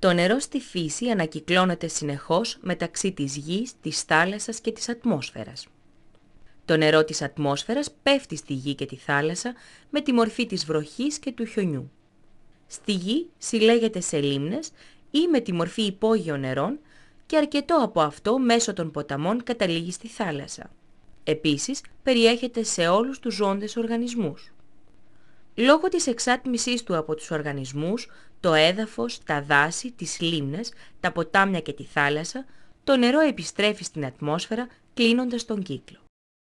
Το νερό στη φύση ανακυκλώνεται συνεχώς μεταξύ της γης, της θάλασσας και της ατμόσφαιρας. Το νερό της ατμόσφαιρας πέφτει στη γη και τη θάλασσα με τη μορφή της βροχής και του χιονιού. Στη γη συλλέγεται σε λίμνες ή με τη μορφή υπόγειων νερών και αρκετό από αυτό μέσω των ποταμών καταλήγει στη θάλασσα. Επίσης περιέχεται σε όλους τους ζώντες οργανισμούς. Λόγω της εξάτμισής του από τους οργανισμούς, το έδαφος, τα δάση, τις λίμνες, τα ποτάμια και τη θάλασσα, το νερό επιστρέφει στην ατμόσφαιρα κλείνοντας τον κύκλο.